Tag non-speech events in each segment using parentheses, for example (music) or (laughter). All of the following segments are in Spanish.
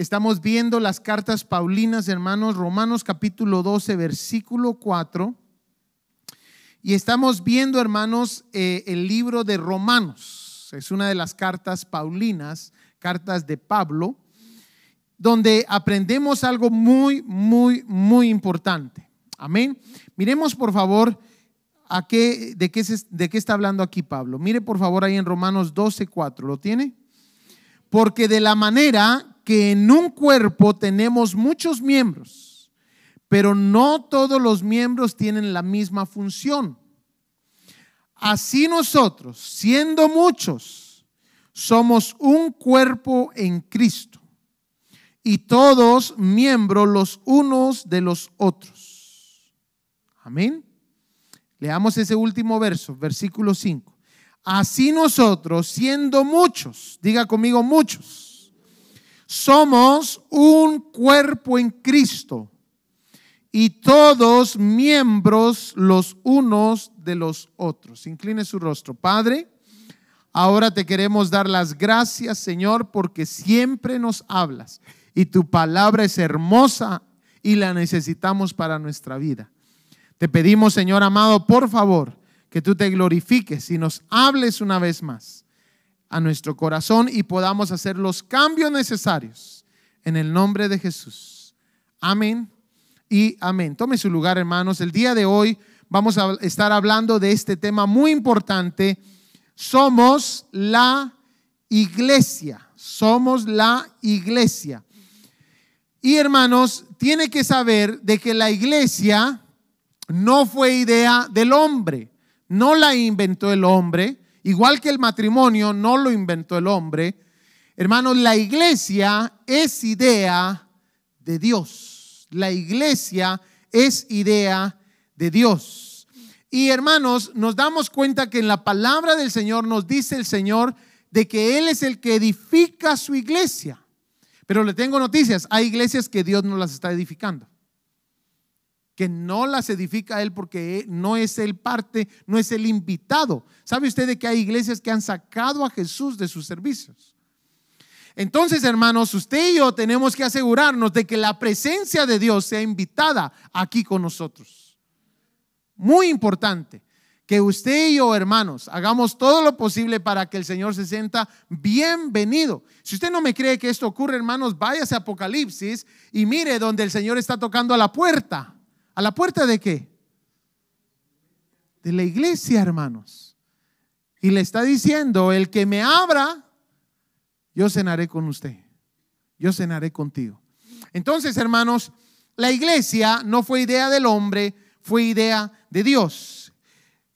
Estamos viendo las cartas Paulinas, hermanos, Romanos capítulo 12, versículo 4. Y estamos viendo, hermanos, eh, el libro de Romanos. Es una de las cartas Paulinas, cartas de Pablo, donde aprendemos algo muy, muy, muy importante. Amén. Miremos, por favor, a qué, de, qué es de qué está hablando aquí Pablo. Mire, por favor, ahí en Romanos 12, 4. ¿Lo tiene? Porque de la manera que en un cuerpo tenemos muchos miembros, pero no todos los miembros tienen la misma función. Así nosotros, siendo muchos, somos un cuerpo en Cristo y todos miembros los unos de los otros. Amén. Leamos ese último verso, versículo 5. Así nosotros, siendo muchos, diga conmigo muchos, somos un cuerpo en Cristo y todos miembros los unos de los otros. Incline su rostro, Padre. Ahora te queremos dar las gracias, Señor, porque siempre nos hablas y tu palabra es hermosa y la necesitamos para nuestra vida. Te pedimos, Señor amado, por favor, que tú te glorifiques y nos hables una vez más a nuestro corazón y podamos hacer los cambios necesarios en el nombre de Jesús. Amén y amén. Tome su lugar, hermanos. El día de hoy vamos a estar hablando de este tema muy importante. Somos la iglesia. Somos la iglesia. Y hermanos, tiene que saber de que la iglesia no fue idea del hombre, no la inventó el hombre, Igual que el matrimonio no lo inventó el hombre, hermanos, la iglesia es idea de Dios. La iglesia es idea de Dios. Y hermanos, nos damos cuenta que en la palabra del Señor nos dice el Señor de que Él es el que edifica su iglesia. Pero le tengo noticias, hay iglesias que Dios no las está edificando que no las edifica él porque eh, no es el parte, no es el invitado. ¿Sabe usted de que hay iglesias que han sacado a Jesús de sus servicios? Entonces, hermanos, usted y yo tenemos que asegurarnos de que la presencia de Dios sea invitada aquí con nosotros. Muy importante que usted y yo, hermanos, hagamos todo lo posible para que el Señor se sienta bienvenido. Si usted no me cree que esto ocurre, hermanos, váyase a Apocalipsis y mire donde el Señor está tocando a la puerta. ¿A la puerta de qué? De la iglesia, hermanos. Y le está diciendo, el que me abra, yo cenaré con usted. Yo cenaré contigo. Entonces, hermanos, la iglesia no fue idea del hombre, fue idea de Dios.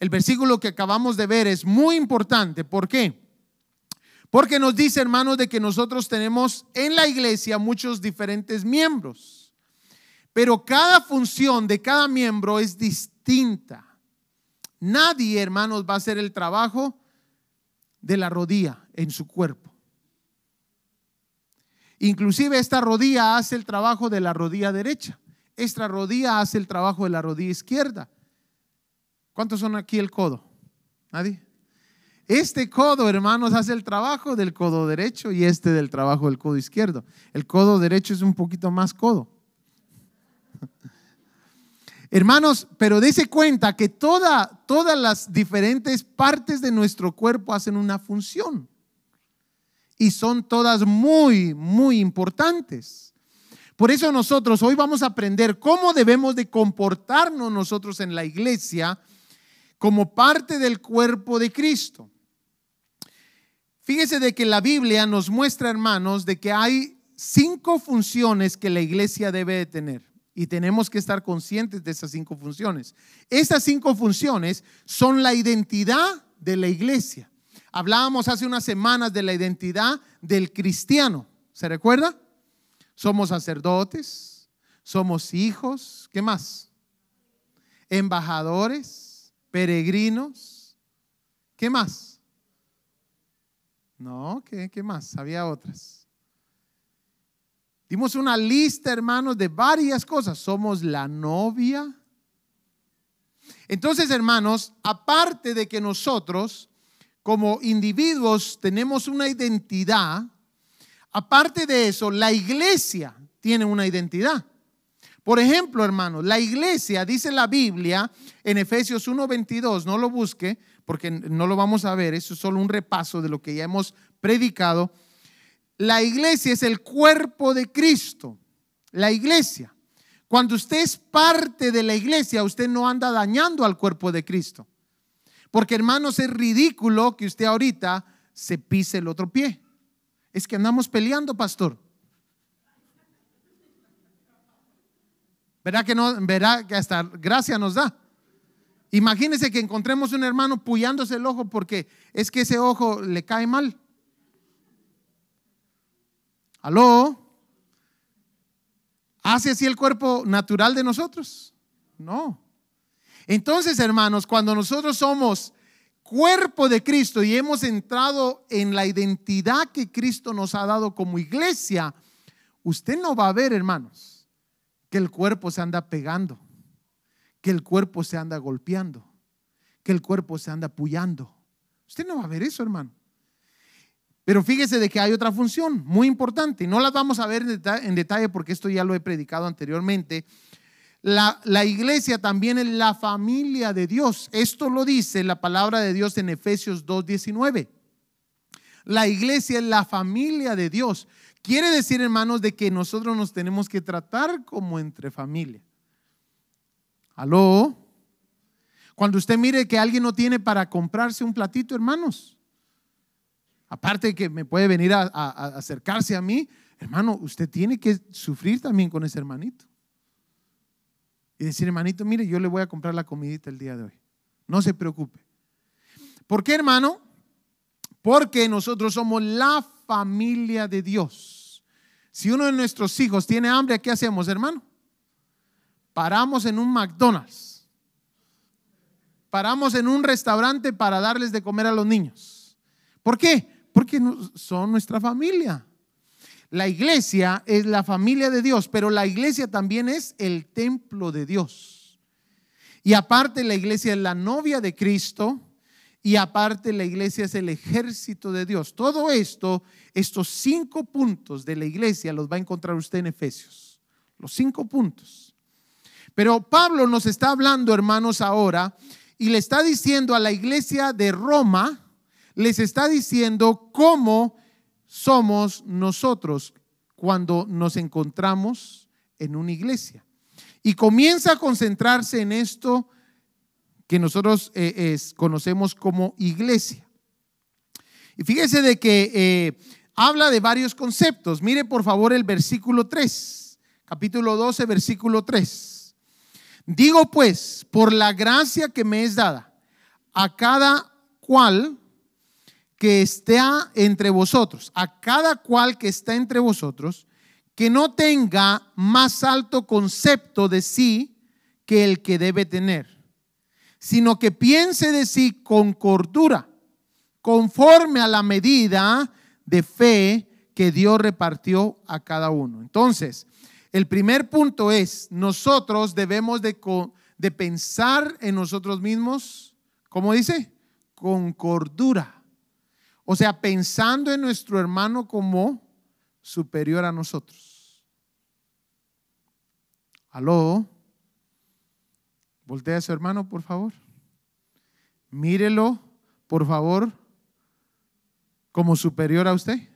El versículo que acabamos de ver es muy importante. ¿Por qué? Porque nos dice, hermanos, de que nosotros tenemos en la iglesia muchos diferentes miembros. Pero cada función de cada miembro es distinta. Nadie, hermanos, va a hacer el trabajo de la rodilla en su cuerpo. Inclusive esta rodilla hace el trabajo de la rodilla derecha. Esta rodilla hace el trabajo de la rodilla izquierda. ¿Cuántos son aquí el codo? ¿Nadie? Este codo, hermanos, hace el trabajo del codo derecho y este del trabajo del codo izquierdo. El codo derecho es un poquito más codo. Hermanos, pero dése cuenta que todas las diferentes partes de nuestro cuerpo hacen una función. Y son todas muy, muy importantes. Por eso nosotros hoy vamos a aprender cómo debemos de comportarnos nosotros en la iglesia como parte del cuerpo de Cristo. Fíjese de que la Biblia nos muestra, hermanos, de que hay cinco funciones que la iglesia debe de tener. Y tenemos que estar conscientes de esas cinco funciones. Estas cinco funciones son la identidad de la iglesia. Hablábamos hace unas semanas de la identidad del cristiano. ¿Se recuerda? Somos sacerdotes, somos hijos, ¿qué más? Embajadores, peregrinos, ¿qué más? No, ¿qué, qué más? Había otras. Dimos una lista, hermanos, de varias cosas. Somos la novia. Entonces, hermanos, aparte de que nosotros como individuos tenemos una identidad, aparte de eso, la iglesia tiene una identidad. Por ejemplo, hermanos, la iglesia, dice la Biblia en Efesios 1:22, no lo busque porque no lo vamos a ver, eso es solo un repaso de lo que ya hemos predicado. La iglesia es el cuerpo de Cristo. La iglesia. Cuando usted es parte de la iglesia, usted no anda dañando al cuerpo de Cristo. Porque hermanos, es ridículo que usted ahorita se pise el otro pie. Es que andamos peleando, pastor. Verá que no, verá que hasta gracia nos da. Imagínese que encontremos un hermano puyándose el ojo porque es que ese ojo le cae mal. ¿Aló? ¿Hace así el cuerpo natural de nosotros? No. Entonces, hermanos, cuando nosotros somos cuerpo de Cristo y hemos entrado en la identidad que Cristo nos ha dado como iglesia, usted no va a ver, hermanos, que el cuerpo se anda pegando, que el cuerpo se anda golpeando, que el cuerpo se anda puyando. Usted no va a ver eso, hermano. Pero fíjese de que hay otra función muy importante. No las vamos a ver en detalle, porque esto ya lo he predicado anteriormente. La, la, iglesia también es la familia de Dios. Esto lo dice la palabra de Dios en Efesios 2.19. La iglesia es la familia de Dios. Quiere decir, hermanos, de que nosotros nos tenemos que tratar como entre familia. ¿Aló? Cuando usted mire que alguien no tiene para comprarse un platito, hermanos, aparte de que me puede venir a, acercarse a mí, hermano, usted tiene que sufrir también con ese hermanito. Y decir, hermanito, mire, yo le voy a comprar la comidita el día de hoy. No se preocupe. ¿Por qué, hermano? Porque nosotros somos la familia de Dios. Si uno de nuestros hijos tiene hambre, ¿qué hacemos, hermano? Paramos en un McDonald's. Paramos en un restaurante para darles de comer a los niños. ¿Por qué? Porque son nuestra familia. La iglesia es la familia de Dios, pero la iglesia también es el templo de Dios. Y aparte la iglesia es la novia de Cristo y aparte la iglesia es el ejército de Dios. Todo esto, estos cinco puntos de la iglesia los va a encontrar usted en Efesios. Los cinco puntos. Pero Pablo nos está hablando, hermanos, ahora y le está diciendo a la iglesia de Roma, les está diciendo cómo somos nosotros cuando nos encontramos en una iglesia. Y comienza a concentrarse en esto que nosotros eh, conocemos como iglesia. Y fíjese de que eh, habla de varios conceptos. Mire por favor el versículo 3, capítulo 12, versículo 3. Digo pues, por la gracia que me es dada, a cada cual que esté entre vosotros, a cada cual que está entre vosotros, que no tenga más alto concepto de sí que el que debe tener, sino que piense de sí con cordura, conforme a la medida de fe que Dios repartió a cada uno. Entonces, el primer punto es, nosotros debemos de, de pensar en nosotros mismos, ¿cómo dice? Con cordura o sea, pensando en nuestro hermano como superior a nosotros. Aló. Voltea a su hermano, por favor. Mírelo, por favor, como superior a usted.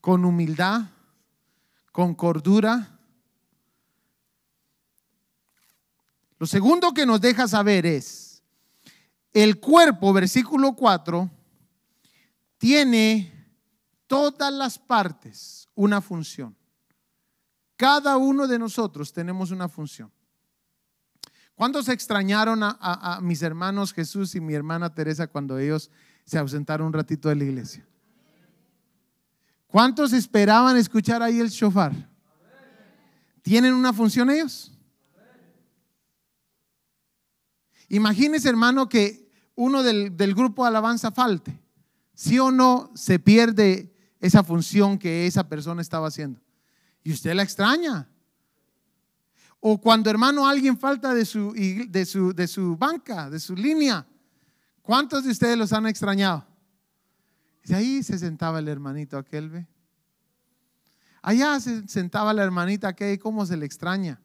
Con humildad, con cordura Lo segundo que nos deja saber es, el cuerpo, versículo 4, tiene todas las partes una función. Cada uno de nosotros tenemos una función. ¿Cuántos extrañaron a, mis hermanos Jesús y mi hermana Teresa cuando ellos se ausentaron un ratito de la iglesia? ¿Cuántos esperaban escuchar ahí el shofar? ¿Tienen una función ellos? Imagínese, hermano, que uno del, grupo de alabanza falte. Si ¿Sí o no se pierde esa función que esa persona estaba haciendo. Y usted la extraña. O cuando, hermano, alguien falta de su, de su, banca, de su línea. ¿Cuántos de ustedes los han extrañado? Y ahí se sentaba el hermanito aquel, ve. Allá se sentaba la hermanita aquel, ¿cómo se le extraña?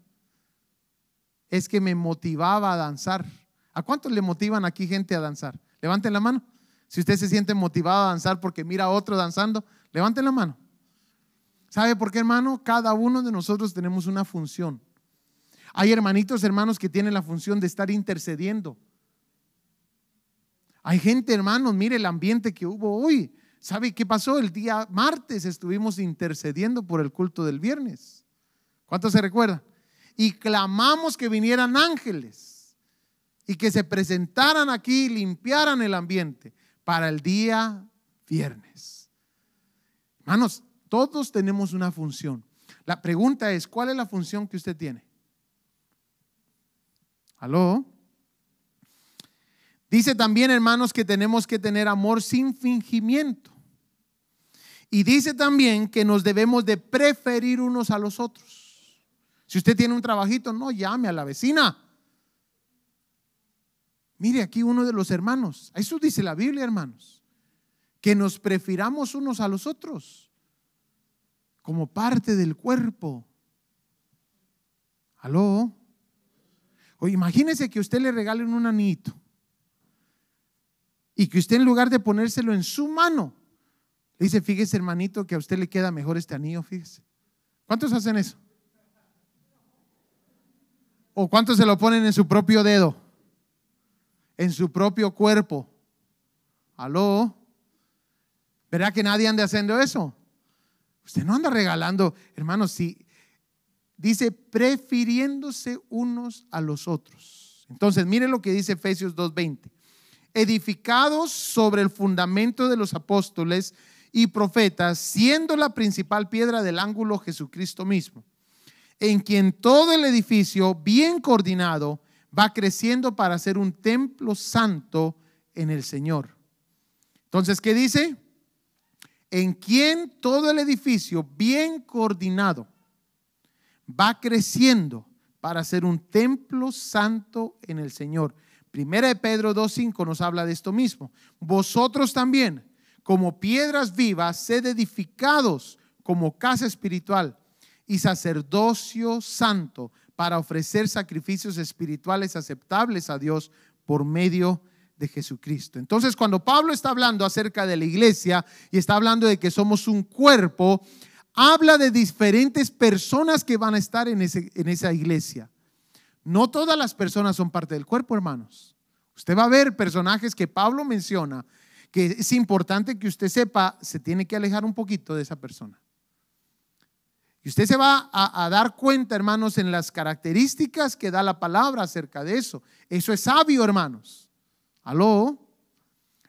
Es que me motivaba a danzar. ¿A cuántos le motivan aquí gente a danzar? Levanten la mano. Si usted se siente motivado a danzar porque mira a otro danzando, levanten la mano. ¿Sabe por qué, hermano? Cada uno de nosotros tenemos una función. Hay hermanitos, hermanos que tienen la función de estar intercediendo. Hay gente, hermanos, mire el ambiente que hubo hoy. ¿Sabe qué pasó? El día martes estuvimos intercediendo por el culto del viernes. ¿Cuántos se recuerdan? Y clamamos que vinieran ángeles y que se presentaran aquí y limpiaran el ambiente para el día viernes. Hermanos, todos tenemos una función. La pregunta es, ¿cuál es la función que usted tiene? ¿Aló? Dice también, hermanos, que tenemos que tener amor sin fingimiento. Y dice también que nos debemos de preferir unos a los otros. Si usted tiene un trabajito, no llame a la vecina. Mire aquí uno de los hermanos, eso dice la Biblia, hermanos, que nos prefiramos unos a los otros como parte del cuerpo. ¿Aló? O imagínese que usted le regalen un anito y que usted en lugar de ponérselo en su mano, le dice, fíjese hermanito que a usted le queda mejor este anillo, fíjese. ¿Cuántos hacen eso? ¿O cuántos se lo ponen en su propio dedo? en su propio cuerpo. Aló. Verá que nadie anda haciendo eso? Usted no anda regalando, hermanos, si dice prefiriéndose unos a los otros. Entonces, mire lo que dice Efesios 2:20. Edificados sobre el fundamento de los apóstoles y profetas, siendo la principal piedra del ángulo Jesucristo mismo, en quien todo el edificio bien coordinado va creciendo para ser un templo santo en el Señor. Entonces, ¿qué dice? En quien todo el edificio bien coordinado va creciendo para ser un templo santo en el Señor. Primera de Pedro 2.5 nos habla de esto mismo. Vosotros también, como piedras vivas, sed edificados como casa espiritual y sacerdocio santo para ofrecer sacrificios espirituales aceptables a Dios por medio de Jesucristo. Entonces, cuando Pablo está hablando acerca de la iglesia y está hablando de que somos un cuerpo, habla de diferentes personas que van a estar en, ese, en esa iglesia. No todas las personas son parte del cuerpo, hermanos. Usted va a ver personajes que Pablo menciona, que es importante que usted sepa, se tiene que alejar un poquito de esa persona. Y usted se va a, dar cuenta, hermanos, en las características que da la palabra acerca de eso. Eso es sabio, hermanos. Aló.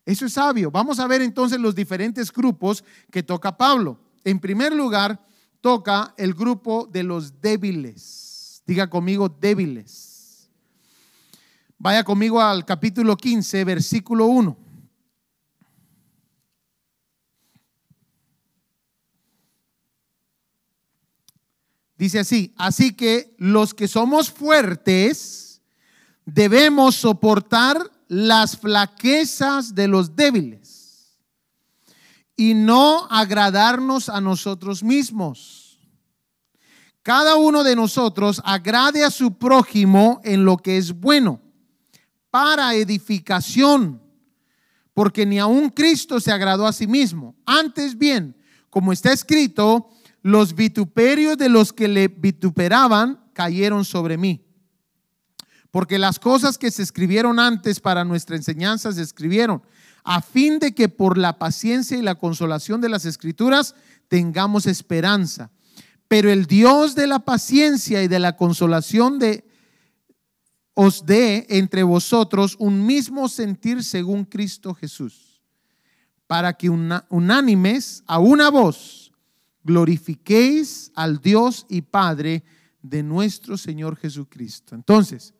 Eso es sabio. Vamos a ver entonces los diferentes grupos que toca Pablo. En primer lugar, toca el grupo de los débiles. Diga conmigo, débiles. Vaya conmigo al capítulo 15, versículo 1. Dice así, así que los que somos fuertes debemos soportar las flaquezas de los débiles y no agradarnos a nosotros mismos. Cada uno de nosotros agrade a su prójimo en lo que es bueno, para edificación, porque ni aun Cristo se agradó a sí mismo. Antes bien, como está escrito, los vituperios de los que le vituperaban cayeron sobre mí. Porque las cosas que se escribieron antes para nuestra enseñanza se escribieron, a fin de que por la paciencia y la consolación de las escrituras tengamos esperanza. Pero el Dios de la paciencia y de la consolación de, os dé entre vosotros un mismo sentir según Cristo Jesús, para que unánimes a una voz glorifiquéis al Dios y Padre de nuestro Señor Jesucristo. Entonces,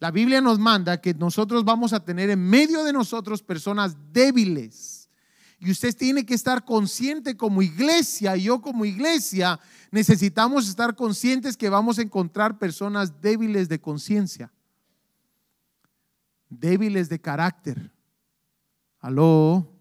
la Biblia nos manda que nosotros vamos a tener en medio de nosotros personas débiles. Y usted tiene que estar consciente como iglesia, y yo como iglesia, necesitamos estar conscientes que vamos a encontrar personas débiles de conciencia, débiles de carácter. Aló,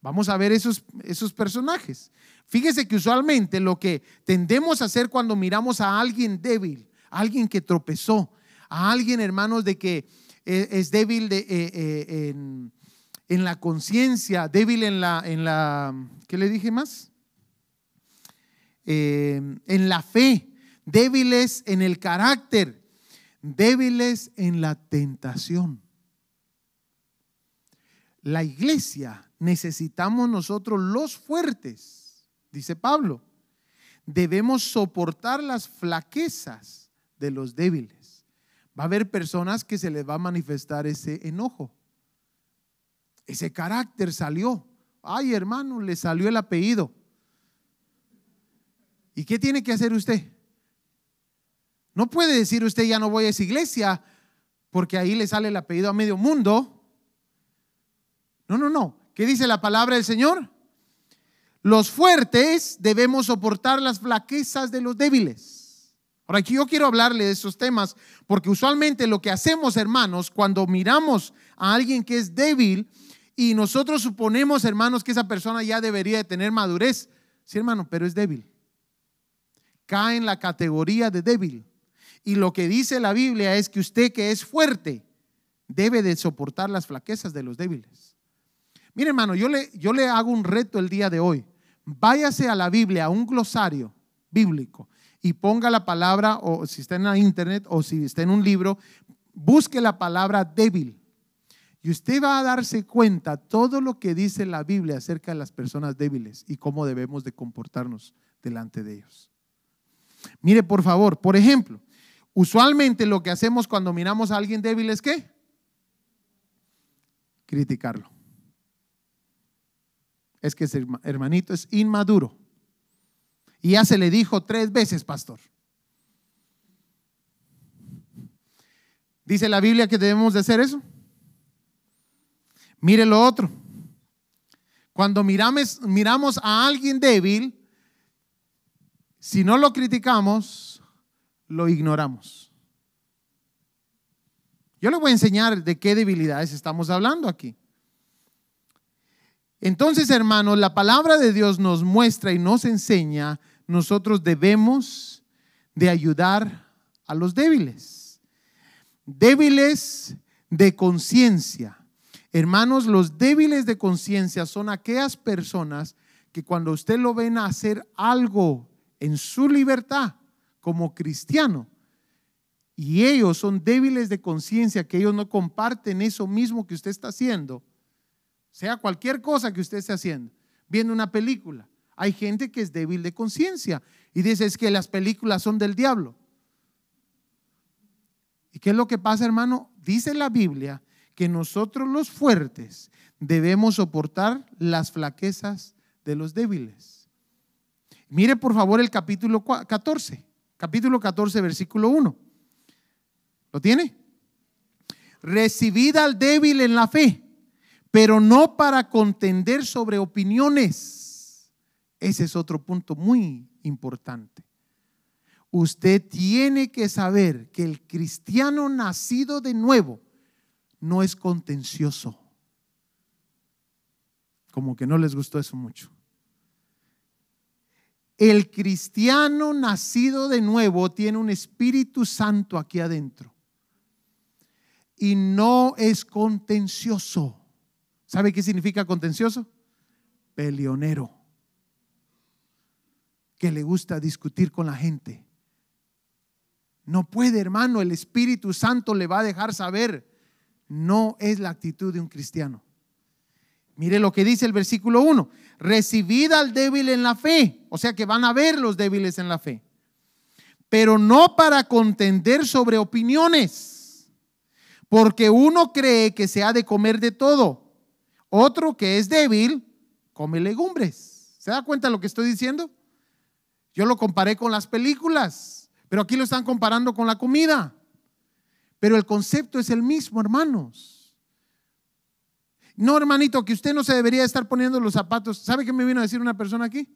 Vamos a ver esos, esos personajes. Fíjese que usualmente lo que tendemos a hacer cuando miramos a alguien débil, a alguien que tropezó, a alguien, hermanos, de que eh, es, débil eh, eh, en, la conciencia, débil en la, en la, ¿qué le dije más? en la fe, débiles en el carácter, débiles en la tentación. La iglesia necesitamos nosotros los fuertes, dice Pablo. Debemos soportar las flaquezas de los débiles. Va a haber personas que se les va a manifestar ese enojo. Ese carácter salió. Ay, hermano, le salió el apellido. ¿Y qué tiene que hacer usted? No puede decir usted ya no voy a esa iglesia porque ahí le sale el apellido a medio mundo. No, no, no. ¿Qué dice la palabra del Señor? Los fuertes debemos soportar las flaquezas de los débiles. Ahora aquí yo quiero hablarle de esos temas porque usualmente lo que hacemos, hermanos, cuando miramos a alguien que es débil y nosotros suponemos, hermanos, que esa persona ya debería de tener madurez. Sí, hermano, pero es débil. Cae en la categoría de débil. Y lo que dice la Biblia es que usted que es fuerte debe de soportar las flaquezas de los débiles. Mire, hermano, yo le, yo le hago un reto el día de hoy. Váyase a la Biblia, a un glosario bíblico, y ponga la palabra, o si está en la internet, o si está en un libro, busque la palabra débil. Y usted va a darse cuenta todo lo que dice la Biblia acerca de las personas débiles y cómo debemos de comportarnos delante de ellos. Mire, por favor, por ejemplo, usualmente lo que hacemos cuando miramos a alguien débil es qué? Criticarlo es que ese hermanito es inmaduro. Y ya se le dijo tres veces, pastor. ¿Dice la Biblia que debemos de hacer eso? Mire lo otro. Cuando miramos, miramos a alguien débil, si no lo criticamos, lo ignoramos. Yo le voy a enseñar de qué debilidades estamos hablando aquí. Entonces, hermanos, la palabra de Dios nos muestra y nos enseña, nosotros debemos de ayudar a los débiles. Débiles de conciencia. Hermanos, los débiles de conciencia son aquellas personas que cuando usted lo ven a hacer algo en su libertad como cristiano, y ellos son débiles de conciencia, que ellos no comparten eso mismo que usted está haciendo, sea cualquier cosa que usted esté haciendo, viendo una película. Hay gente que es débil de conciencia y dice es que las películas son del diablo. ¿Y qué es lo que pasa, hermano? Dice la Biblia que nosotros los fuertes debemos soportar las flaquezas de los débiles. Mire por favor el capítulo 14, capítulo 14, versículo 1. ¿Lo tiene? Recibida al débil en la fe pero no para contender sobre opiniones. Ese es otro punto muy importante. Usted tiene que saber que el cristiano nacido de nuevo no es contencioso. Como que no les gustó eso mucho. El cristiano nacido de nuevo tiene un Espíritu Santo aquí adentro y no es contencioso. ¿Sabe qué significa contencioso? Peleonero. Que le gusta discutir con la gente. No puede, hermano, el Espíritu Santo le va a dejar saber. No es la actitud de un cristiano. Mire lo que dice el versículo 1. Recibida al débil en la fe. O sea que van a ver los débiles en la fe. Pero no para contender sobre opiniones. Porque uno cree que se ha de comer de todo otro que es débil come legumbres. ¿Se da cuenta de lo que estoy diciendo? Yo lo comparé con las películas, pero aquí lo están comparando con la comida. Pero el concepto es el mismo, hermanos. No, hermanito, que usted no se debería estar poniendo los zapatos. ¿Sabe qué me vino a decir una persona aquí?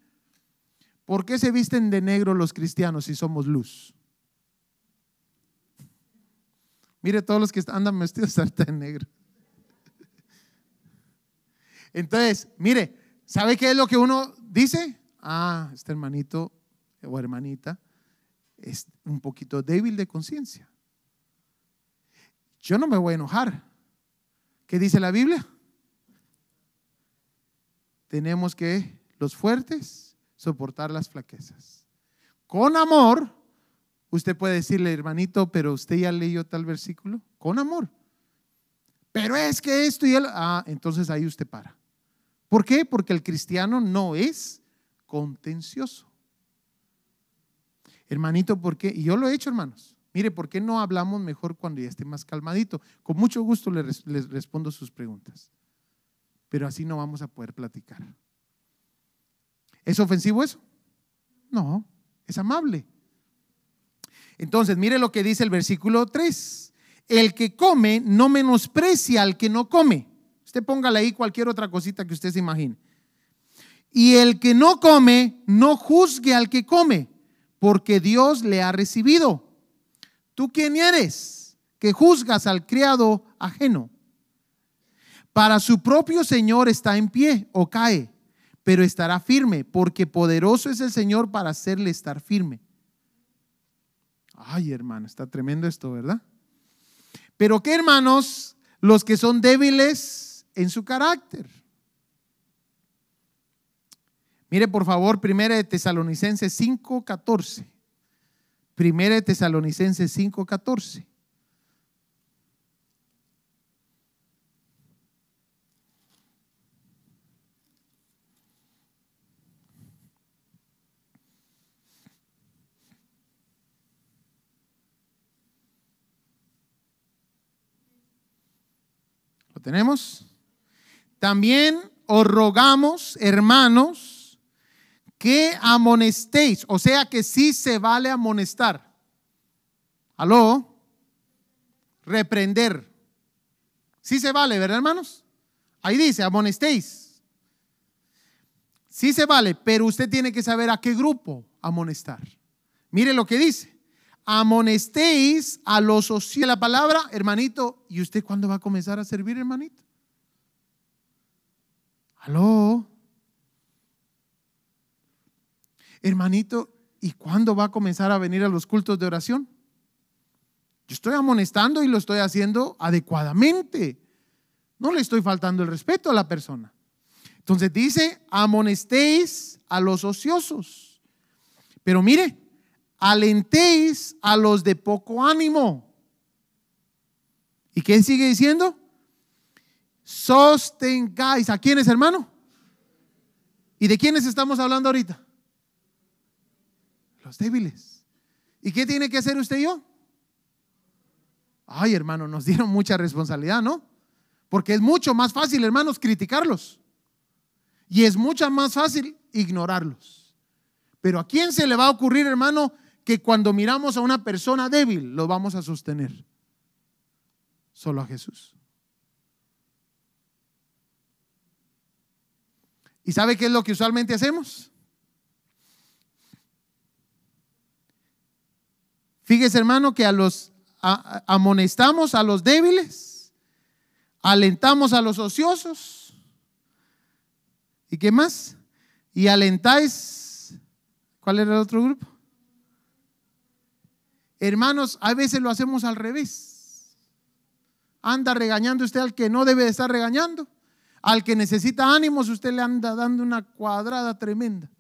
¿Por qué se visten de negro los cristianos si somos luz? Mire todos los que andan vestidos (laughs) de negro. Entonces, mire, ¿sabe qué es lo que uno dice? Ah, este hermanito o hermanita es un poquito débil de conciencia. Yo no me voy a enojar. ¿Qué dice la Biblia? Tenemos que los fuertes soportar las flaquezas. Con amor, usted puede decirle, hermanito, pero usted ya leyó tal versículo. Con amor. Pero es que esto y el... Ah, entonces ahí usted para. ¿Por qué? Porque el cristiano no es contencioso. Hermanito, ¿por qué? Y yo lo he hecho, hermanos. Mire, ¿por qué no hablamos mejor cuando ya esté más calmadito? Con mucho gusto les, les respondo sus preguntas. Pero así no vamos a poder platicar. ¿Es ofensivo eso? No, es amable. Entonces, mire lo que dice el versículo 3. El que come no menosprecia al que no come. Usted póngale ahí cualquier otra cosita que usted se imagine. Y el que no come, no juzgue al que come, porque Dios le ha recibido. ¿Tú quién eres que juzgas al criado ajeno? Para su propio Señor está en pie o cae, pero estará firme, porque poderoso es el Señor para hacerle estar firme. Ay, hermano, está tremendo esto, ¿verdad? Pero que hermanos, los que son débiles, en su carácter. Mire por favor, Primera de Tesalonicenses catorce. Primera de Tesalonicenses catorce. ¿Lo tenemos? También os rogamos, hermanos, que amonestéis, o sea que sí se vale amonestar. Aló, reprender. Sí se vale, ¿verdad, hermanos? Ahí dice, amonestéis. Sí se vale, pero usted tiene que saber a qué grupo amonestar. Mire lo que dice. Amonestéis a los socios. La palabra, hermanito, ¿y usted cuándo va a comenzar a servir, hermanito? Aló. Hermanito, ¿y cuándo va a comenzar a venir a los cultos de oración? Yo estoy amonestando y lo estoy haciendo adecuadamente. No le estoy faltando el respeto a la persona. Entonces dice, amonestéis a los ociosos. Pero mire, alentéis a los de poco ánimo. ¿Y qué sigue diciendo? sostengáis. ¿A quiénes, hermano? ¿Y de quiénes estamos hablando ahorita? Los débiles. ¿Y qué tiene que hacer usted y yo? Ay, hermano, nos dieron mucha responsabilidad, ¿no? Porque es mucho más fácil, hermanos, criticarlos. Y es mucho más fácil ignorarlos. Pero ¿a quién se le va a ocurrir, hermano, que cuando miramos a una persona débil lo vamos a sostener? Solo a Jesús. ¿Y sabe qué es lo que usualmente hacemos? Fíjese, hermano, que a los amonestamos a los débiles, alentamos a los ociosos. ¿Y qué más? Y alentáis. ¿Cuál era el otro grupo? Hermanos, a veces lo hacemos al revés. Anda regañando usted al que no debe de estar regañando. Al que necesita ánimos, usted le anda dando una cuadrada tremenda.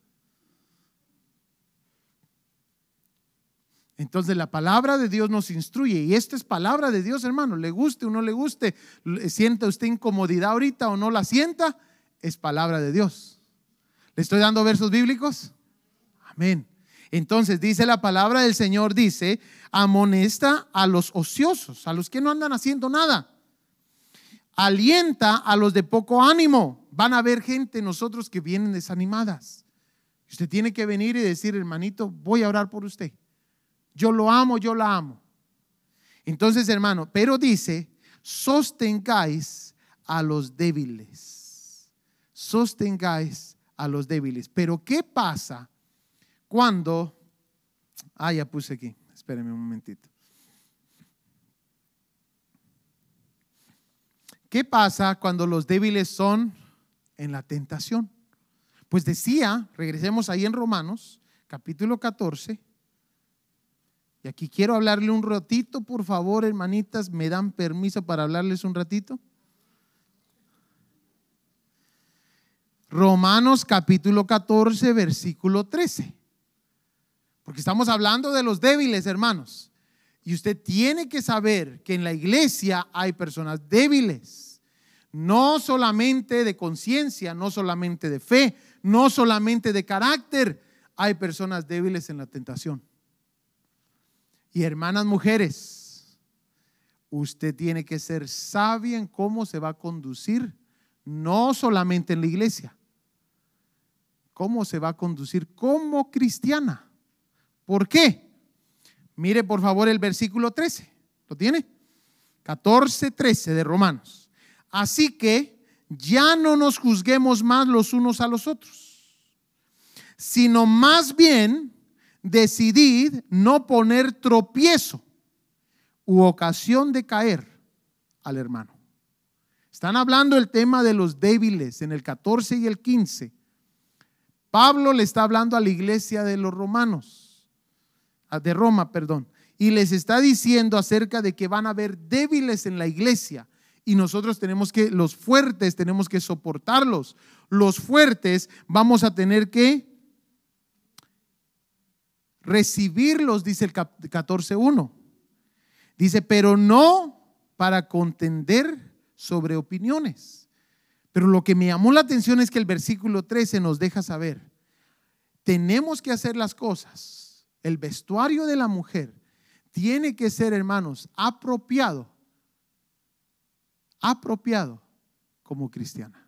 Entonces la palabra de Dios nos instruye y esta es palabra de Dios, hermano, le guste o no le guste, sienta usted incomodidad ahorita o no la sienta, es palabra de Dios. ¿Le estoy dando versos bíblicos? Amén. Entonces dice la palabra del Señor, dice, amonesta a los ociosos, a los que no andan haciendo nada alienta a los de poco ánimo. Van a haber gente, nosotros, que vienen desanimadas. Usted tiene que venir y decir, hermanito, voy a orar por usted. Yo lo amo, yo la amo. Entonces, hermano, pero dice, sostengáis a los débiles. Sostengáis a los débiles. Pero ¿qué pasa cuando... Ah, ya puse aquí. Espérame un momentito. ¿Qué pasa cuando los débiles son en la tentación? Pues decía, regresemos ahí en Romanos, capítulo 14. Y aquí quiero hablarle un ratito, por favor, hermanitas, ¿me dan permiso para hablarles un ratito? Romanos capítulo 14, versículo 13. Porque estamos hablando de los débiles, hermanos. Y usted tiene que saber que en la iglesia hay personas débiles, no solamente de conciencia, no solamente de fe, no solamente de carácter, hay personas débiles en la tentación. Y hermanas mujeres, usted tiene que ser sabia en cómo se va a conducir, no solamente en la iglesia, cómo se va a conducir como cristiana. ¿Por qué? Mire por favor el versículo 13. ¿Lo tiene? 14, 13 de Romanos. Así que ya no nos juzguemos más los unos a los otros, sino más bien decidid no poner tropiezo u ocasión de caer al hermano. Están hablando el tema de los débiles en el 14 y el 15. Pablo le está hablando a la iglesia de los romanos de Roma, perdón, y les está diciendo acerca de que van a haber débiles en la iglesia y nosotros tenemos que, los fuertes tenemos que soportarlos. Los fuertes vamos a tener que recibirlos, dice el 14.1. Dice, pero no para contender sobre opiniones. Pero lo que me llamó la atención es que el versículo 13 nos deja saber, tenemos que hacer las cosas el vestuario de la mujer tiene que ser, hermanos, apropiado, apropiado como cristiana.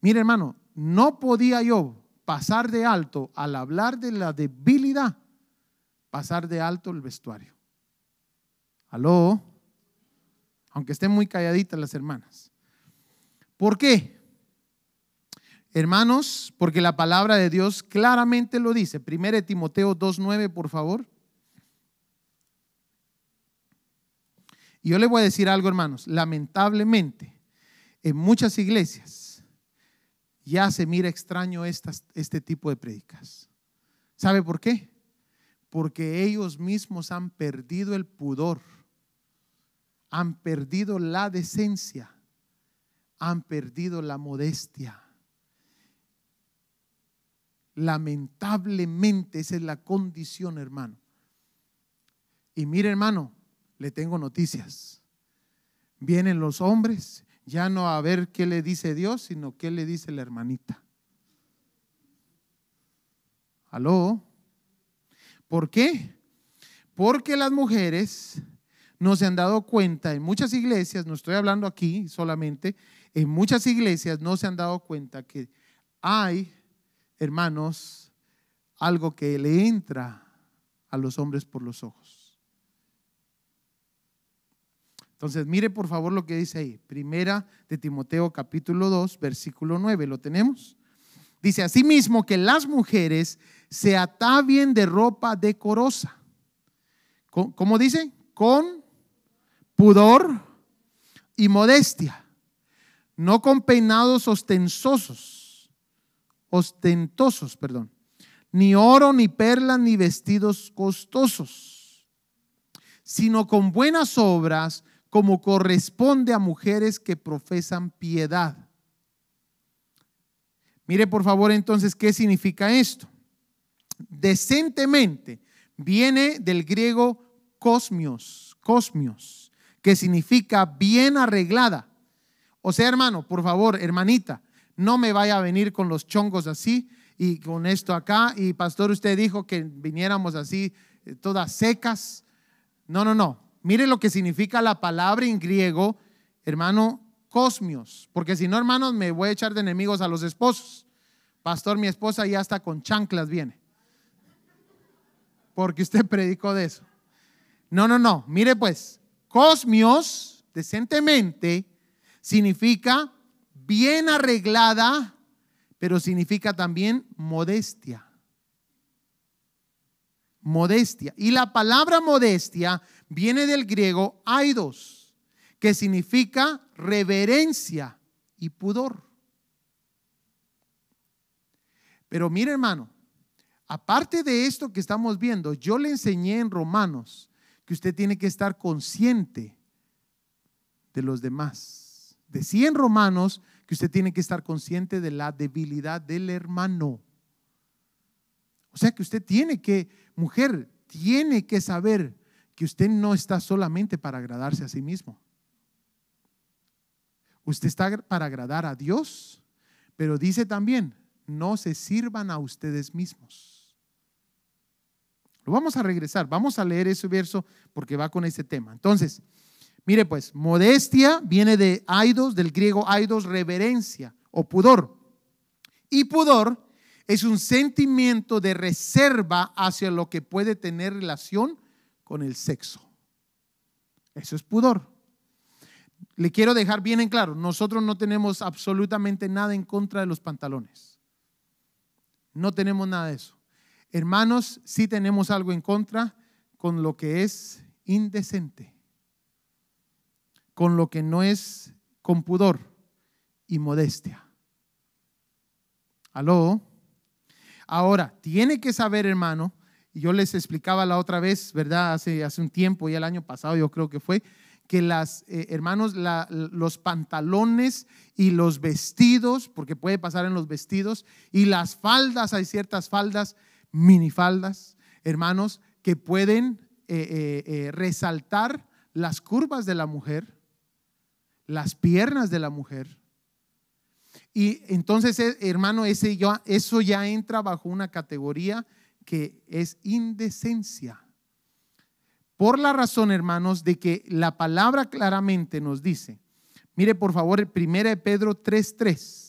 Mire, hermano, no podía yo pasar de alto al hablar de la debilidad, pasar de alto el vestuario. Aló, aunque estén muy calladitas las hermanas. ¿Por qué? Hermanos, porque la palabra de Dios claramente lo dice. Primero Timoteo 2.9, por favor. yo le voy a decir algo, hermanos. Lamentablemente, en muchas iglesias ya se mira extraño este tipo de predicas. ¿Sabe por qué? Porque ellos mismos han perdido el pudor, han perdido la decencia, han perdido la modestia Lamentablemente esa es la condición, hermano. Y mire, hermano, le tengo noticias. Vienen los hombres, ya no a ver qué le dice Dios, sino qué le dice la hermanita. ¿Aló? ¿Por qué? Porque las mujeres no se han dado cuenta en muchas iglesias, no estoy hablando aquí solamente, en muchas iglesias no se han dado cuenta que hay hermanos, algo que le entra a los hombres por los ojos. Entonces, mire por favor lo que dice ahí. Primera de Timoteo capítulo 2, versículo 9. ¿Lo tenemos? Dice asimismo que las mujeres se atavien de ropa decorosa. ¿Cómo dice? Con pudor y modestia, no con peinados ostensosos ostentosos, perdón, ni oro, ni perlas, ni vestidos costosos, sino con buenas obras como corresponde a mujeres que profesan piedad. Mire por favor entonces qué significa esto. Decentemente viene del griego cosmios, cosmios, que significa bien arreglada. O sea, hermano, por favor, hermanita, no me vaya a venir con los chongos así y con esto acá. Y pastor, usted dijo que viniéramos así, eh, todas secas. No, no, no. Mire lo que significa la palabra en griego, hermano, cosmios. Porque si no, hermanos, me voy a echar de enemigos a los esposos. Pastor, mi esposa ya está con chanclas, viene. Porque usted (laughs) predicó de eso. No, no, no. Mire pues, cosmios, decentemente, significa bien arreglada, pero significa también modestia. Modestia. Y la palabra modestia viene del griego aidos, que significa reverencia y pudor. Pero mire hermano, aparte de esto que estamos viendo, yo le enseñé en Romanos que usted tiene que estar consciente de los demás. Decía en Romanos que usted tiene que estar consciente de la debilidad del hermano. O sea que usted tiene que, mujer, tiene que saber que usted no está solamente para agradarse a sí mismo. Usted está para agradar a Dios, pero dice también, no se sirvan a ustedes mismos. Lo vamos a regresar, vamos a leer ese verso porque va con ese tema. Entonces, Mire pues, modestia viene de aidos, del griego aidos, reverencia o pudor. Y pudor es un sentimiento de reserva hacia lo que puede tener relación con el sexo. Eso es pudor. Le quiero dejar bien en claro, nosotros no tenemos absolutamente nada en contra de los pantalones. No tenemos nada de eso. Hermanos, sí tenemos algo en contra con lo que es indecente con lo que no es con pudor y modestia. Aló. Ahora, tiene que saber, hermano, y yo les explicaba la otra vez, ¿verdad? Hace, hace un tiempo, ya el año pasado yo creo que fue, que las, eh, hermanos, los pantalones y los vestidos, porque puede pasar en los vestidos, y las faldas, hay ciertas faldas, minifaldas, hermanos, que pueden eh, eh, resaltar las curvas de la mujer las piernas de la mujer. Y entonces, eh, hermano, ese yo eso ya entra bajo una categoría que es indecencia. Por la razón, hermanos, de que la palabra claramente nos dice, mire por favor, 1 Pedro 3.3.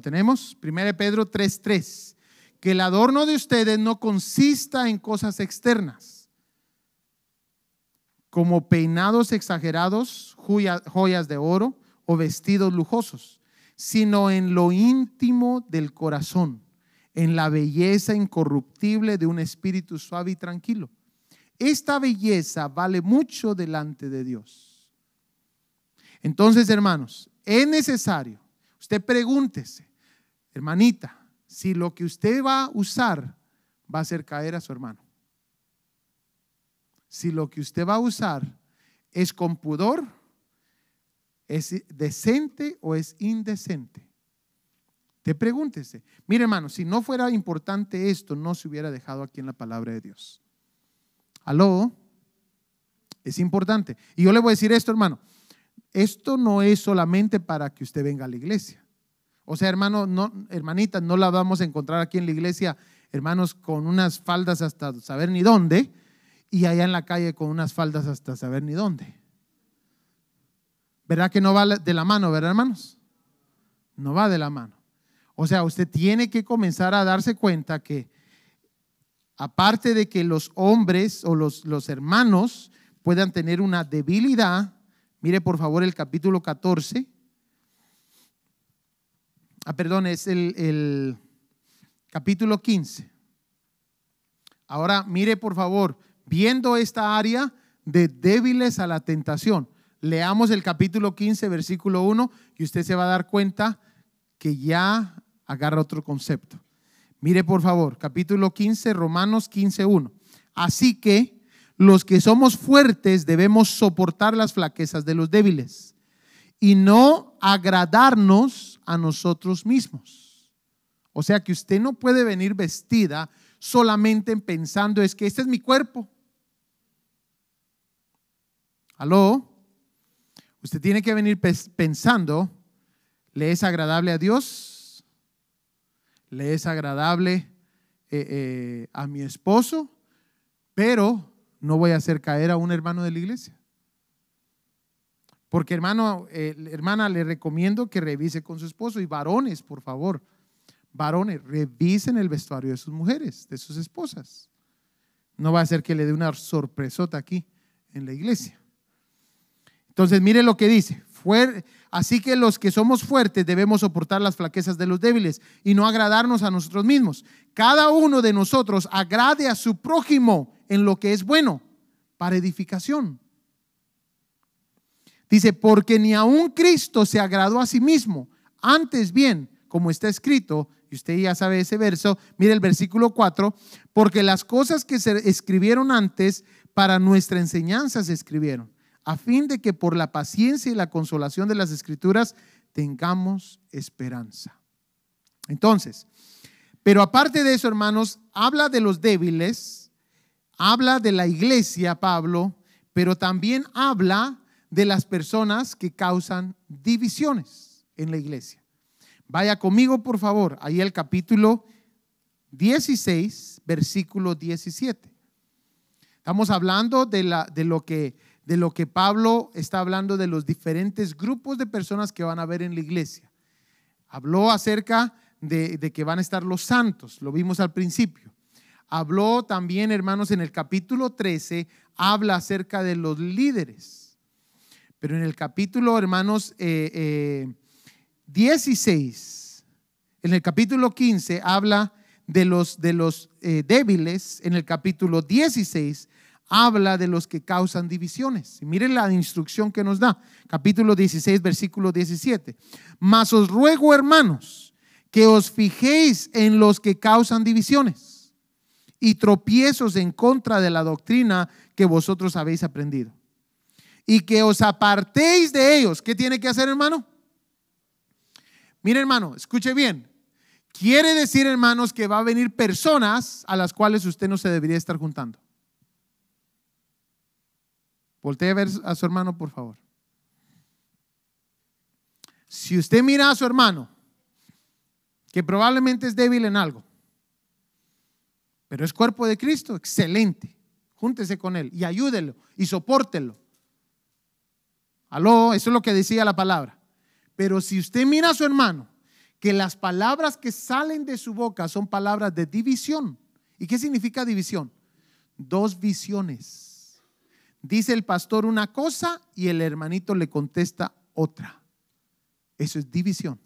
tenemos? 1 Pedro 3:3. Que el adorno de ustedes no consista en cosas externas, como peinados exagerados, joyas de oro o vestidos lujosos, sino en lo íntimo del corazón, en la belleza incorruptible de un espíritu suave y tranquilo. Esta belleza vale mucho delante de Dios. Entonces, hermanos, es necesario, usted pregúntese, hermanita, si lo que usted va a usar va a hacer caer a su hermano. Si lo que usted va a usar es con pudor, es decente o es indecente. Te pregúntese, mire hermano, si no fuera importante esto, no se hubiera dejado aquí en la palabra de Dios. Aló, es importante. Y yo le voy a decir esto, hermano, esto no es solamente para que usted venga a la iglesia. O sea, hermano, no, hermanita, no la vamos a encontrar aquí en la iglesia, hermanos, con unas faldas hasta saber ni dónde, y allá en la calle con unas faldas hasta saber ni dónde. ¿Verdad que no va de la mano, verdad, hermanos? No va de la mano. O sea, usted tiene que comenzar a darse cuenta que aparte de que los hombres o los, los hermanos puedan tener una debilidad, mire por favor el capítulo 14, Ah, perdón, es el, el capítulo 15. Ahora mire por favor, viendo esta área de débiles a la tentación, leamos el capítulo 15, versículo 1, y usted se va a dar cuenta que ya agarra otro concepto. Mire por favor, capítulo 15, Romanos 15, 1. Así que los que somos fuertes debemos soportar las flaquezas de los débiles y no agradarnos a nosotros mismos. O sea que usted no puede venir vestida solamente pensando es que este es mi cuerpo. ¿Aló? Usted tiene que venir pensando, ¿le es agradable a Dios? ¿Le es agradable eh, eh, a mi esposo? Pero no voy a hacer caer a un hermano de la iglesia. Porque hermano, eh, hermana, le recomiendo que revise con su esposo y varones, por favor. Varones, revisen el vestuario de sus mujeres, de sus esposas. No va a ser que le dé una sorpresota aquí en la iglesia. Entonces, mire lo que dice. Así que los que somos fuertes debemos soportar las flaquezas de los débiles y no agradarnos a nosotros mismos. Cada uno de nosotros agrade a su prójimo en lo que es bueno para edificación. Dice, porque ni aún Cristo se agradó a sí mismo. Antes bien, como está escrito, y usted ya sabe ese verso, mire el versículo 4, porque las cosas que se escribieron antes para nuestra enseñanza se escribieron, a fin de que por la paciencia y la consolación de las escrituras tengamos esperanza. Entonces, pero aparte de eso, hermanos, habla de los débiles, habla de la iglesia, Pablo, pero también habla de las personas que causan divisiones en la iglesia. Vaya conmigo, por favor, ahí el capítulo 16, versículo 17. Estamos hablando de, lo que, de lo que Pablo está hablando de los diferentes grupos de personas que van a ver en la iglesia. Habló acerca de, de que van a estar los santos, lo vimos al principio. Habló también, hermanos, en el capítulo 13, habla acerca de los líderes pero en el capítulo, hermanos, 16, eh, eh, en el capítulo 15 habla de los, de los eh, débiles, en el capítulo 16 habla de los que causan divisiones. miren la instrucción que nos da, capítulo 16, versículo 17. Mas os ruego, hermanos, que os fijéis en los que causan divisiones y tropiezos en contra de la doctrina que vosotros habéis aprendido y que os apartéis de ellos. ¿Qué tiene que hacer, hermano? Mire, hermano, escuche bien. Quiere decir, hermanos, que va a venir personas a las cuales usted no se debería estar juntando. Voltee a ver a su hermano, por favor. Si usted mira a su hermano, que probablemente es débil en algo, pero es cuerpo de Cristo, excelente. Júntese con él y ayúdelo y sopórtelo. Aló, eso es lo que decía la palabra. Pero si usted mira a su hermano, que las palabras que salen de su boca son palabras de división. ¿Y qué significa división? Dos visiones. Dice el pastor una cosa y el hermanito le contesta otra. Eso es división.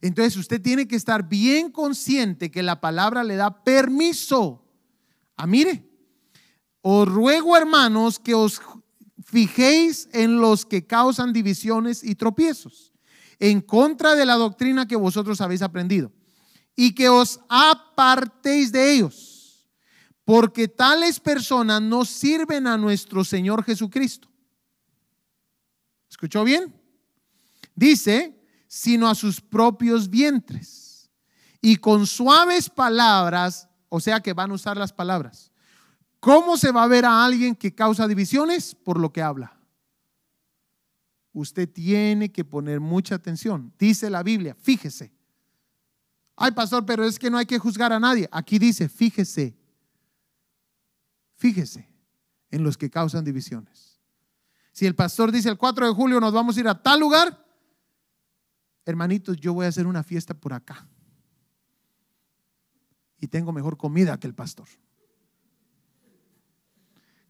Entonces usted tiene que estar bien consciente que la palabra le da permiso. Ah, mire, os ruego hermanos que os fijéis en los que causan divisiones y tropiezos, en contra de la doctrina que vosotros habéis aprendido, y que os apartéis de ellos, porque tales personas no sirven a nuestro Señor Jesucristo. ¿Escuchó bien? Dice, sino a sus propios vientres. Y con suaves palabras, o sea que van a usar las palabras, ¿Cómo se va a ver a alguien que causa divisiones? Por lo que habla. Usted tiene que poner mucha atención. Dice la Biblia, fíjese. Ay, pastor, pero es que no hay que juzgar a nadie. Aquí dice, fíjese. Fíjese en los que causan divisiones. Si el pastor dice el 4 de julio nos vamos a ir a tal lugar, hermanitos, yo voy a hacer una fiesta por acá. Y tengo mejor comida que el pastor.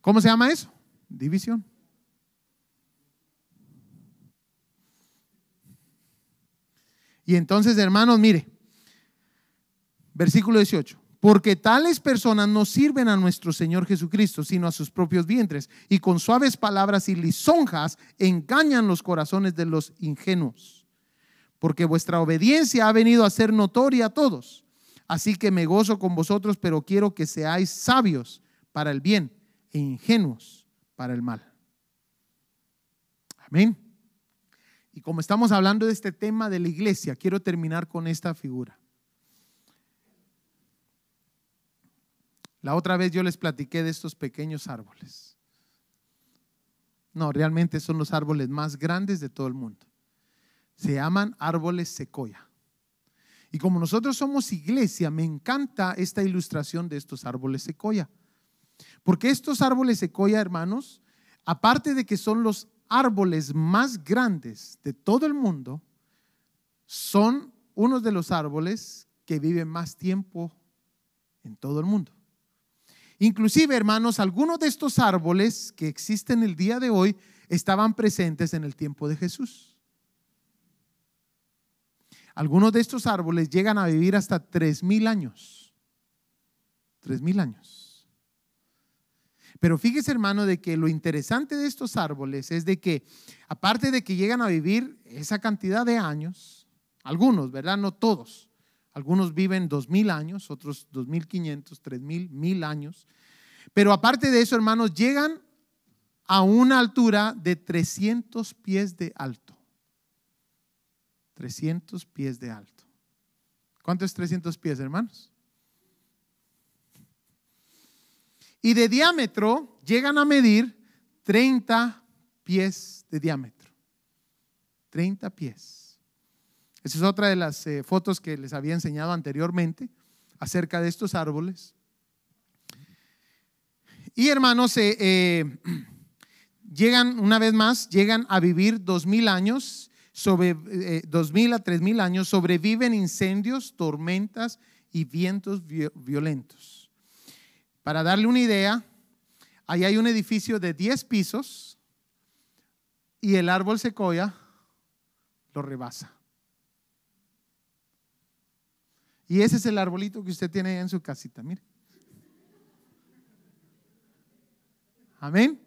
¿Cómo se llama eso? División. Y entonces, hermanos, mire, versículo 18. Porque tales personas no sirven a nuestro Señor Jesucristo, sino a sus propios vientres, y con suaves palabras y lisonjas engañan los corazones de los ingenuos. Porque vuestra obediencia ha venido a ser notoria a todos. Así que me gozo con vosotros, pero quiero que seáis sabios para el bien e ingenuos para el mal. Amén. Y como estamos hablando de este tema de la iglesia, quiero terminar con esta figura. La otra vez yo les platiqué de estos pequeños árboles. No, realmente son los árboles más grandes de todo el mundo. Se llaman árboles secoya. Y como nosotros somos iglesia, me encanta esta ilustración de estos árboles secoya. Porque estos árboles secoya, hermanos, aparte de que son los árboles más grandes de todo el mundo, son unos de los árboles que viven más tiempo en todo el mundo. Inclusive, hermanos, algunos de estos árboles que existen el día de hoy estaban presentes en el tiempo de Jesús. Algunos de estos árboles llegan a vivir hasta 3.000 años. 3.000 años. Pero fíjese hermano de que lo interesante de estos árboles es de que aparte de que llegan a vivir esa cantidad de años, algunos, ¿verdad? No todos. Algunos viven 2.000 años, otros 2.500, 3.000, mil años. Pero aparte de eso, hermanos, llegan a una altura de 300 pies de alto. 300 pies de alto. ¿cuántos 300 pies, hermanos? y de diámetro llegan a medir 30 pies de diámetro. 30 pies. Esa es otra de las eh, fotos que les había enseñado anteriormente acerca de estos árboles. Y hermanos, eh, eh, (clears throat) llegan, una vez más, llegan a vivir dos mil años, sobre dos mil a tres mil años, sobreviven incendios, tormentas y vientos violentos. Para darle una idea, ahí hay un edificio de 10 pisos y el árbol secoya lo rebasa. Y ese es el arbolito que usted tiene en su casita, mire. Amén.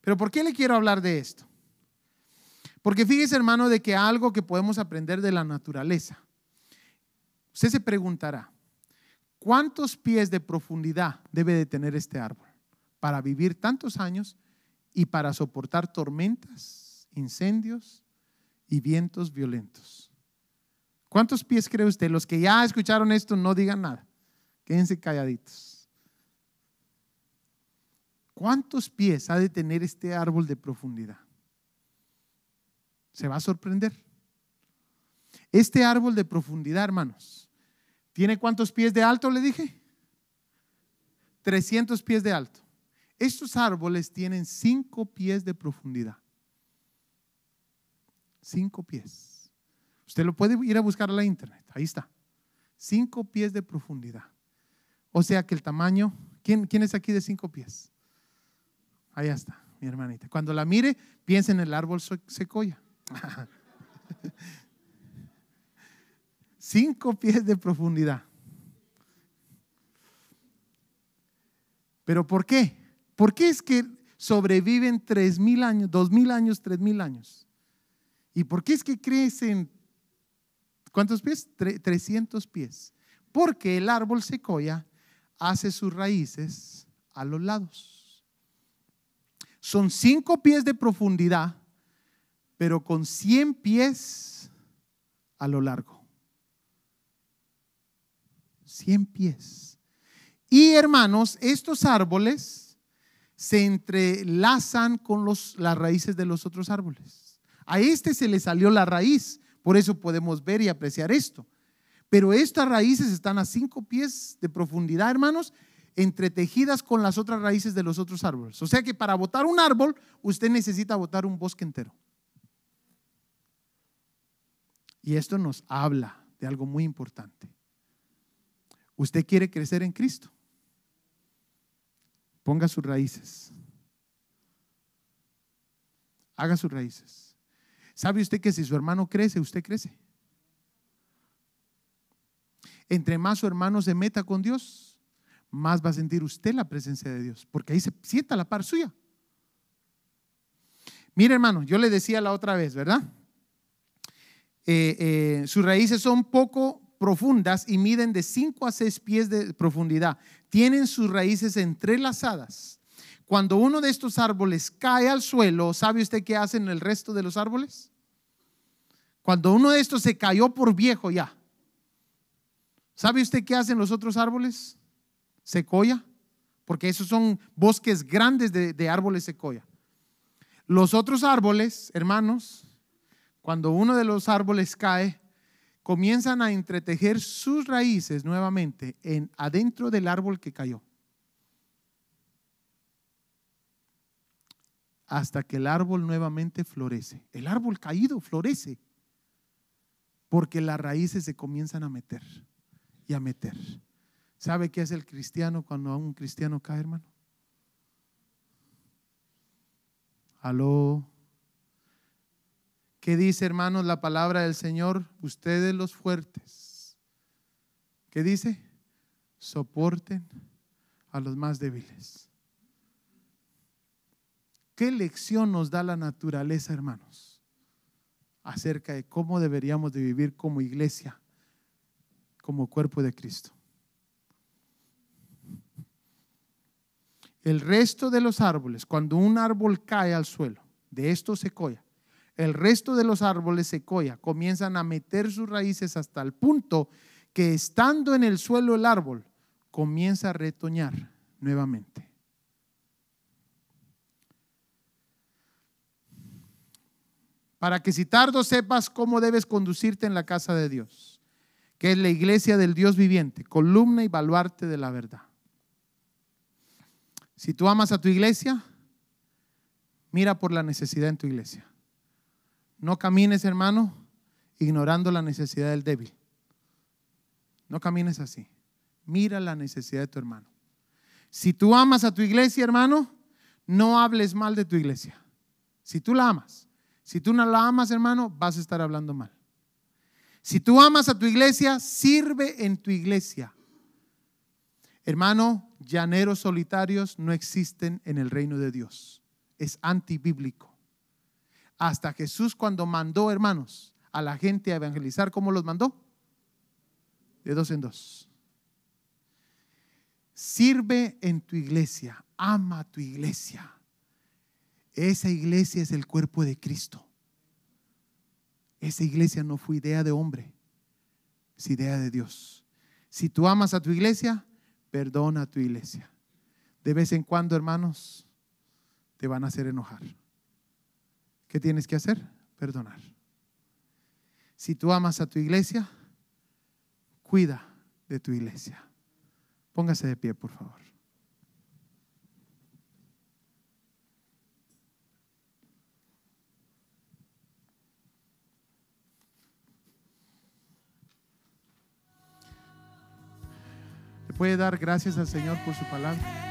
Pero ¿por qué le quiero hablar de esto? Porque fíjese, hermano, de que algo que podemos aprender de la naturaleza. Usted se preguntará, ¿Cuántos pies de profundidad debe de tener este árbol para vivir tantos años y para soportar tormentas, incendios y vientos violentos? ¿Cuántos pies cree usted? Los que ya escucharon esto no digan nada. Quédense calladitos. ¿Cuántos pies ha de tener este árbol de profundidad? Se va a sorprender. Este árbol de profundidad, hermanos, ¿Tiene cuántos pies de alto? Le dije. 300 pies de alto. Estos árboles tienen 5 pies de profundidad. 5 pies. Usted lo puede ir a buscar a la internet. Ahí está. 5 pies de profundidad. O sea que el tamaño, ¿quién, es aquí de 5 pies? Ahí está, mi hermanita. Cuando la mire, piense en el árbol secoya. (laughs) Cinco pies de profundidad. ¿Pero por qué? ¿Por qué es que sobreviven tres mil años, dos mil años, tres mil años? ¿Y por qué es que crecen cuántos pies? 300 pies. Porque el árbol secoya hace sus raíces a los lados. Son cinco pies de profundidad, pero con 100 pies a lo largo. 100 pies. Y hermanos, estos árboles se entrelazan con las raíces de los otros árboles. A este se le salió la raíz, por eso podemos ver y apreciar esto. Pero estas raíces están a 5 pies de profundidad, hermanos, entretejidas con las otras raíces de los otros árboles. O sea que para botar un árbol, usted necesita botar un bosque entero. Y esto nos habla de algo muy importante. Usted quiere crecer en Cristo. Ponga sus raíces. Haga sus raíces. ¿Sabe usted que si su hermano crece, usted crece? Entre más su hermano se meta con Dios, más va a sentir usted la presencia de Dios, porque ahí se sienta la par suya. Mire hermano, yo le decía la otra vez, ¿verdad? Eh, eh, sus raíces son poco profundas y miden de 5 a 6 pies de profundidad. Tienen sus raíces entrelazadas. Cuando uno de estos árboles cae al suelo, ¿sabe usted qué hacen el resto de los árboles? Cuando uno de estos se cayó por viejo ya, ¿sabe usted qué hacen los otros árboles? Secoya, porque esos son bosques grandes de, árboles secoya. Los otros árboles, hermanos, cuando uno de los árboles cae, comienzan a entretejer sus raíces nuevamente en adentro del árbol que cayó. Hasta que el árbol nuevamente florece. El árbol caído florece. Porque las raíces se comienzan a meter y a meter. ¿Sabe qué es el cristiano cuando a un cristiano cae, hermano? Aló dice, hermanos, la palabra del Señor? Ustedes los fuertes. ¿Qué dice? Soporten a los más débiles. ¿Qué lección nos da la naturaleza, hermanos? Acerca de cómo deberíamos de vivir como iglesia, como cuerpo de Cristo. El resto de los árboles, cuando un árbol cae al suelo, de esto se coya. El resto de los árboles secoya comienzan a meter sus raíces hasta el punto que estando en el suelo el árbol comienza a retoñar nuevamente. Para que si tardo sepas cómo debes conducirte en la casa de Dios, que es la iglesia del Dios viviente, columna y baluarte de la verdad. Si tú amas a tu iglesia, mira por la necesidad en tu iglesia. No camines, hermano, ignorando la necesidad del débil. No camines así. Mira la necesidad de tu hermano. Si tú amas a tu iglesia, hermano, no hables mal de tu iglesia. Si tú la amas. Si tú no la amas, hermano, vas a estar hablando mal. Si tú amas a tu iglesia, sirve en tu iglesia. Hermano, llaneros solitarios no existen en el reino de Dios. Es antibíblico. Hasta Jesús cuando mandó, hermanos, a la gente a evangelizar, ¿cómo los mandó? De dos en dos. Sirve en tu iglesia, ama tu iglesia. Esa iglesia es el cuerpo de Cristo. Esa iglesia no fue idea de hombre, es idea de Dios. Si tú amas a tu iglesia, perdona a tu iglesia. De vez en cuando, hermanos, te van a hacer enojar. ¿Qué tienes que hacer? Perdonar. Si tú amas a tu iglesia, cuida de tu iglesia. Póngase de pie, por favor. ¿Le puede dar gracias al Señor por su palabra?